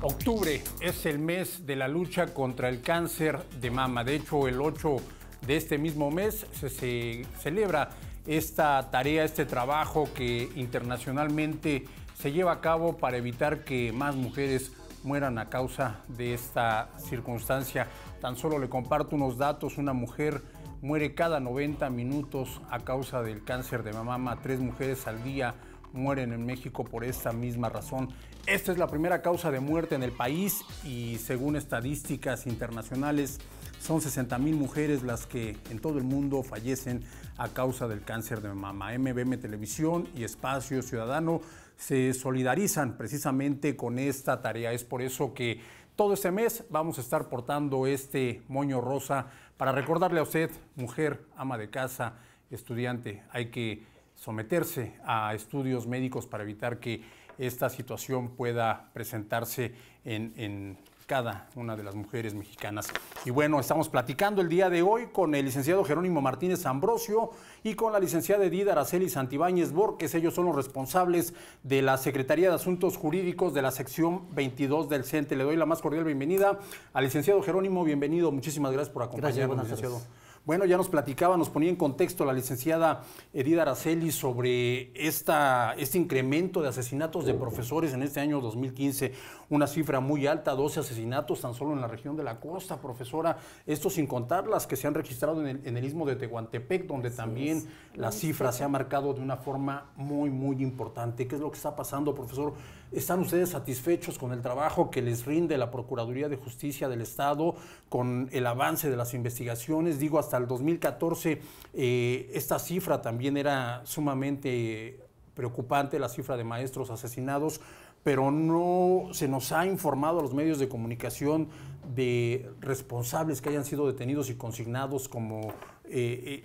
Octubre es el mes de la lucha contra el cáncer de mama. De hecho, el 8 de este mismo mes se, celebra esta tarea, este trabajo que internacionalmente se lleva a cabo para evitar que más mujeres mueran a causa de esta circunstancia. Tan solo le comparto unos datos. Una mujer muere cada 90 minutos a causa del cáncer de mama. Tres mujeres al día mueren en México por esta misma razón. Esta es la primera causa de muerte en el país y según estadísticas internacionales son 60 mil mujeres las que en todo el mundo fallecen a causa del cáncer de mama. MBM Televisión y Espacio Ciudadano se solidarizan precisamente con esta tarea. Es por eso que todo este mes vamos a estar portando este moño rosa para recordarle a usted, mujer, ama de casa, estudiante, hay que someterse a estudios médicos para evitar que esta situación pueda presentarse en, cada una de las mujeres mexicanas. Y bueno, estamos platicando el día de hoy con el licenciado Jerónimo Martínez Ambrosio y con la licenciada Edith Araceli Santibáñez Borges. Ellos son los responsables de la Secretaría de Asuntos Jurídicos de la sección 22 del CENTE. Le doy la más cordial bienvenida al licenciado Jerónimo. Bienvenido, muchísimas gracias por acompañarnos, licenciado. Bueno, ya nos platicaba, nos ponía en contexto la licenciada Edith Araceli sobre esta, este incremento de asesinatos de profesores en este año 2015, una cifra muy alta, 12 asesinatos tan solo en la región de la costa, profesora, esto sin contar las que se han registrado en el, istmo de Tehuantepec, donde también la cifra se ha marcado de una forma muy, muy importante. ¿Qué es lo que está pasando, profesor? ¿Están ustedes satisfechos con el trabajo que les rinde la Procuraduría de Justicia del Estado, con el avance de las investigaciones? Digo, hasta el 2014 eh, esta cifra también era sumamente preocupante, la cifra de maestros asesinados, pero no se nos ha informado a los medios de comunicación de responsables que hayan sido detenidos y consignados como eh, eh,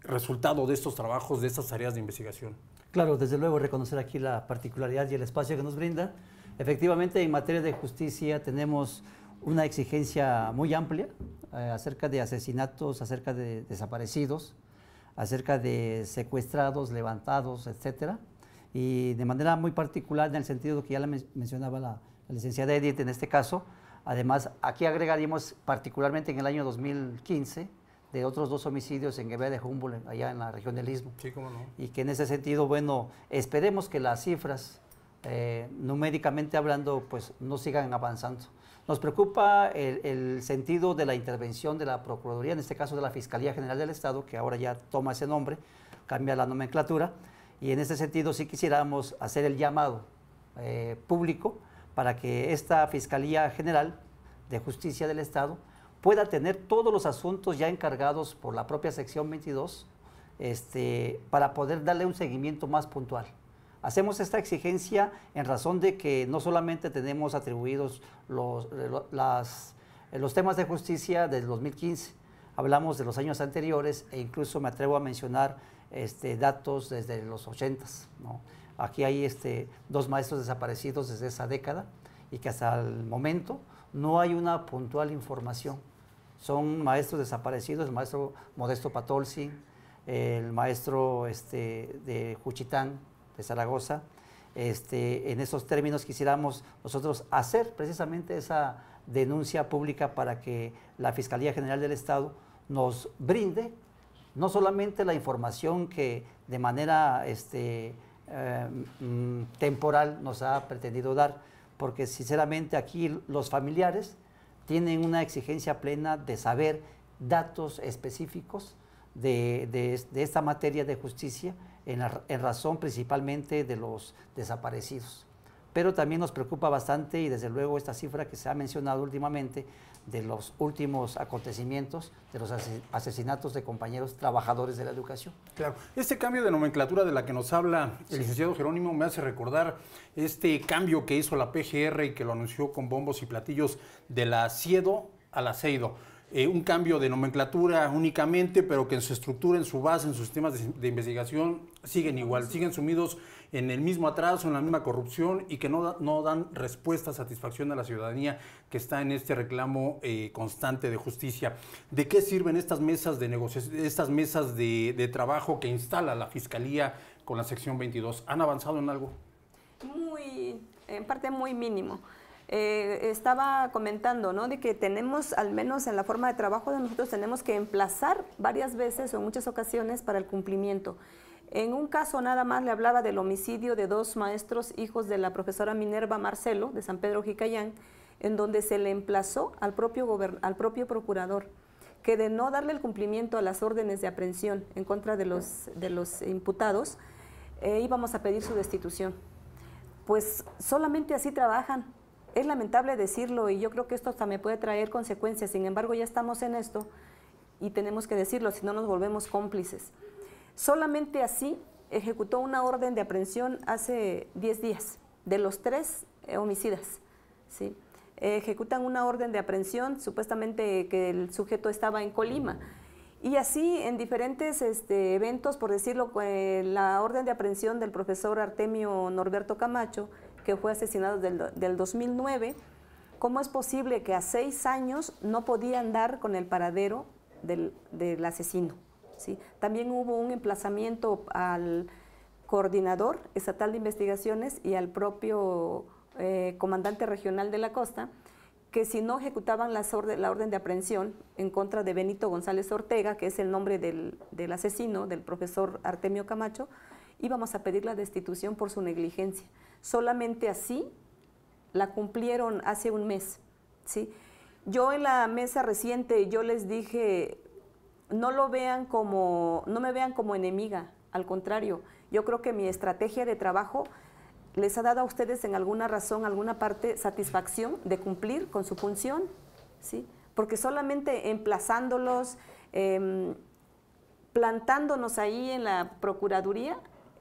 resultado de estos trabajos, de estas tareas de investigación. Claro, desde luego reconocer aquí la particularidad y el espacio que nos brinda. Efectivamente, en materia de justicia tenemos una exigencia muy amplia eh, acerca de asesinatos, acerca de desaparecidos, acerca de secuestrados, levantados, etc. Y de manera muy particular, en el sentido que ya la mencionaba la, la licenciada Edith en este caso, además aquí agregaríamos particularmente en el año 2015 de otros dos homicidios en Guevara de Humboldt, allá en la región del Istmo. Sí, cómo no. Y que en ese sentido, bueno, esperemos que las cifras, eh, numéricamente hablando, pues no sigan avanzando. Nos preocupa el, sentido de la intervención de la Procuraduría, en este caso de la Fiscalía General del Estado, que ahora ya toma ese nombre, cambia la nomenclatura, y en ese sentido sí quisiéramos hacer el llamado eh, público para que esta Fiscalía General de Justicia del Estado pueda tener todos los asuntos ya encargados por la propia sección 22 este, para poder darle un seguimiento más puntual. Hacemos esta exigencia en razón de que no solamente tenemos atribuidos los, eh, eh, temas de justicia del 2015, hablamos de los años anteriores e incluso me atrevo a mencionar este, datos desde los 80. ¿no? Aquí hay este, dos maestros desaparecidos desde esa década y que hasta el momento no hay una puntual información son maestros desaparecidos, el maestro Modesto Patolsi, el maestro este, de Juchitán, de Zaragoza. Este, en esos términos quisiéramos nosotros hacer precisamente esa denuncia pública para que la Fiscalía General del Estado nos brinde no solamente la información que de manera este, eh, mm, temporal nos ha pretendido dar, porque sinceramente aquí los familiares tienen una exigencia plena de saber datos específicos de, esta materia de justicia en, en razón principalmente de los desaparecidos pero también nos preocupa bastante y desde luego esta cifra que se ha mencionado últimamente de los últimos acontecimientos, de los asesinatos de compañeros trabajadores de la educación. Claro, este cambio de nomenclatura de la que nos habla el licenciado Jerónimo me hace recordar este cambio que hizo la PGR y que lo anunció con bombos y platillos de la al aceido. Eh, un cambio de nomenclatura únicamente, pero que en su estructura, en su base, en sus sistemas de, investigación siguen igual, siguen sumidos en el mismo atraso, en la misma corrupción y que no, no dan respuesta, satisfacción a la ciudadanía que está en este reclamo eh, constante de justicia. ¿De qué sirven estas mesas de estas mesas de, de trabajo que instala la Fiscalía con la sección 22? ¿Han avanzado en algo? Muy, en parte muy mínimo. Eh, estaba comentando, ¿no? De que tenemos, al menos en la forma de trabajo de nosotros, tenemos que emplazar varias veces o en muchas ocasiones para el cumplimiento. En un caso nada más le hablaba del homicidio de dos maestros hijos de la profesora Minerva Marcelo de San Pedro Jicayán, en donde se le emplazó al propio, al propio procurador que de no darle el cumplimiento a las órdenes de aprehensión en contra de los, de los imputados, eh, íbamos a pedir su destitución. Pues solamente así trabajan es lamentable decirlo y yo creo que esto también puede traer consecuencias, sin embargo ya estamos en esto y tenemos que decirlo, si no nos volvemos cómplices. Solamente así ejecutó una orden de aprehensión hace 10 días de los tres homicidas. ejecutan una orden de aprehensión, supuestamente que el sujeto estaba en Colima. Y así en diferentes este, eventos, por decirlo, eh, la orden de aprehensión del profesor Artemio Norberto Camacho, que fue asesinado del, 2009, ¿cómo es posible que a seis años no podían dar con el paradero del, asesino? ¿sí? También hubo un emplazamiento al coordinador estatal de investigaciones y al propio eh, comandante regional de la costa, que si no ejecutaban la orden de aprehensión en contra de Benito González Ortega, que es el nombre del, del asesino, del profesor Artemio Camacho, íbamos a pedir la destitución por su negligencia. Solamente así la cumplieron hace un mes, ¿sí? Yo en la mesa reciente yo les dije, no lo vean como, no me vean como enemiga, al contrario, yo creo que mi estrategia de trabajo les ha dado a ustedes en alguna razón, alguna parte, satisfacción de cumplir con su función, ¿sí? Porque solamente emplazándolos, em, plantándonos ahí en la Procuraduría,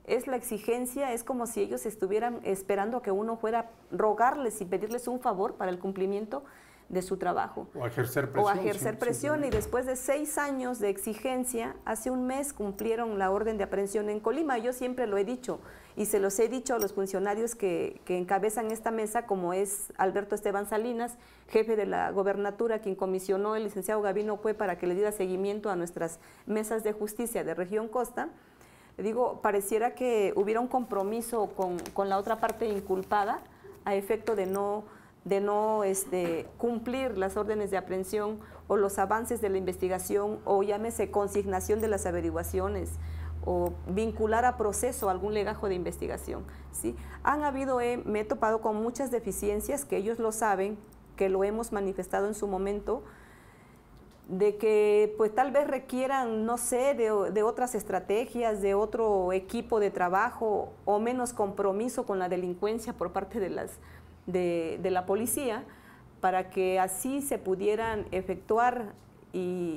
es la exigencia, es como si ellos estuvieran esperando a que uno fuera rogarles y pedirles un favor para el cumplimiento de su trabajo. O ejercer presión. O ejercer presión y después de seis años de exigencia, hace un mes cumplieron la orden de aprehensión en Colima. Yo siempre lo he dicho y se los he dicho a los funcionarios que, que encabezan esta mesa, como es Alberto Esteban Salinas, jefe de la gobernatura, quien comisionó el licenciado Gabino Cue para que le diera seguimiento a nuestras mesas de justicia de región Costa digo, pareciera que hubiera un compromiso con, la otra parte inculpada a efecto de no, de no este, cumplir las órdenes de aprehensión o los avances de la investigación o llámese consignación de las averiguaciones o vincular a proceso algún legajo de investigación. ¿sí? Han habido, eh, me he topado con muchas deficiencias que ellos lo saben, que lo hemos manifestado en su momento, de que pues tal vez requieran, no sé, de, otras estrategias, de otro equipo de trabajo o menos compromiso con la delincuencia por parte de, las, de, de la policía para que así se pudieran efectuar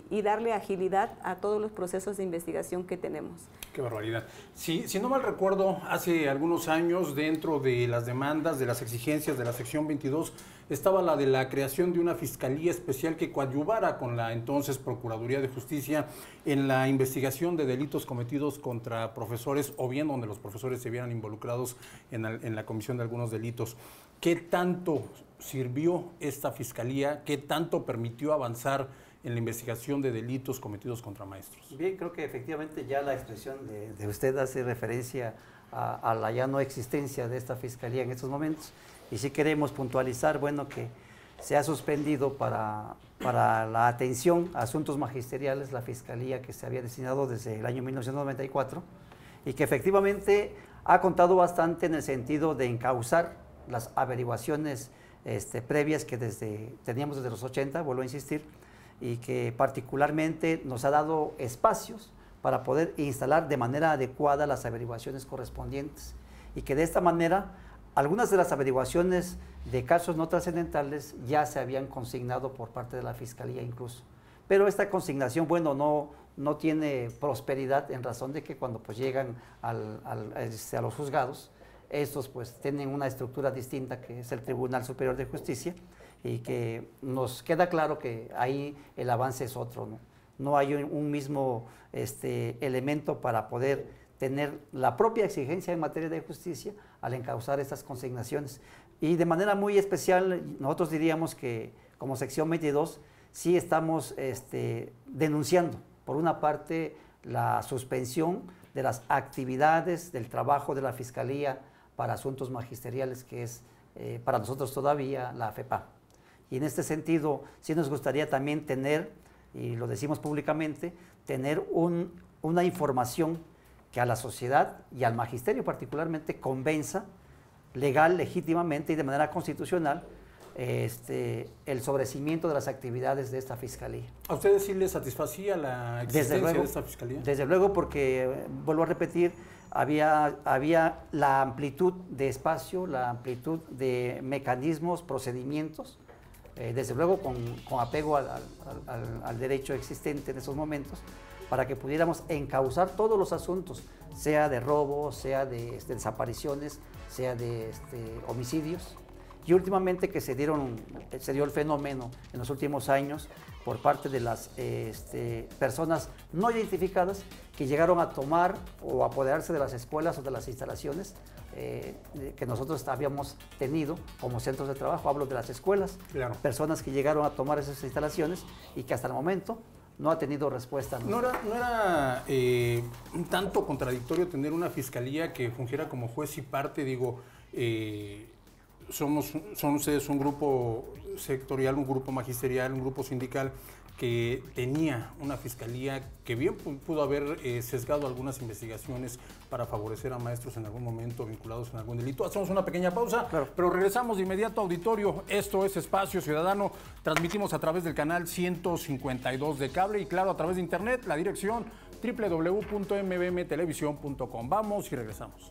y, darle agilidad a todos los procesos de investigación que tenemos. Qué barbaridad. si no mal recuerdo, hace algunos años dentro de las demandas, de las exigencias de la sección 22, estaba la de la creación de una fiscalía especial que coadyuvara con la entonces Procuraduría de Justicia en la investigación de delitos cometidos contra profesores o bien donde los profesores se vieran involucrados en, en la comisión de algunos delitos. ¿Qué tanto sirvió esta fiscalía? ¿Qué tanto permitió avanzar? en la investigación de delitos cometidos contra maestros. Bien, creo que efectivamente ya la expresión de, usted hace referencia a, la ya no existencia de esta fiscalía en estos momentos. Y si queremos puntualizar, bueno, que se ha suspendido para, para la atención a asuntos magisteriales la fiscalía que se había designado desde el año 1994 y que efectivamente ha contado bastante en el sentido de encauzar las averiguaciones este, previas que desde, teníamos desde los 80, vuelvo a insistir, y que particularmente nos ha dado espacios para poder instalar de manera adecuada las averiguaciones correspondientes y que de esta manera algunas de las averiguaciones de casos no trascendentales ya se habían consignado por parte de la Fiscalía incluso. Pero esta consignación, bueno, no, no tiene prosperidad en razón de que cuando pues, llegan este, a los juzgados, estos pues tienen una estructura distinta que es el Tribunal Superior de Justicia, y que nos queda claro que ahí el avance es otro, ¿no? hay un, mismo este, elemento para poder tener la propia exigencia en materia de justicia al encauzar estas consignaciones. Y de manera muy especial, nosotros diríamos que como sección 22 sí estamos este, denunciando, por una parte, la suspensión de las actividades del trabajo de la Fiscalía para Asuntos Magisteriales, que es eh, para nosotros todavía la FEPA. Y en este sentido, sí nos gustaría también tener, y lo decimos públicamente, tener una información que a la sociedad y al magisterio particularmente convenza legal, legítimamente y de manera constitucional este, el sobrecimiento de las actividades de esta fiscalía. ¿A ustedes sí les satisfacía la existencia de esta fiscalía? Desde luego, porque, vuelvo a repetir, había, había la amplitud de espacio, la amplitud de mecanismos, procedimientos eh, desde luego con, apego al, derecho existente en esos momentos, para que pudiéramos encauzar todos los asuntos, sea de robo, sea de, este, desapariciones, sea de este, homicidios. Y últimamente que se, dieron, se dio el fenómeno en los últimos años por parte de las este, personas no identificadas que llegaron a tomar o apoderarse de las escuelas o de las instalaciones eh, que nosotros habíamos tenido como centros de trabajo, hablo de las escuelas, personas que llegaron a tomar esas instalaciones y que hasta el momento no ha tenido respuesta. ¿No, era, eh, tanto contradictorio tener una fiscalía que fungiera como juez y parte? Digo, eh, somos, son ustedes un grupo sectorial, un grupo magisterial, un grupo sindical que tenía una fiscalía que bien pudo haber eh, sesgado algunas investigaciones para favorecer a maestros en algún momento vinculados en algún delito. Hacemos una pequeña pausa, pero regresamos de inmediato a auditorio. Esto es Espacio Ciudadano. Transmitimos a través del canal 152 de cable y claro, a través de internet, la dirección www.mbmtelevisión.com. Vamos y regresamos.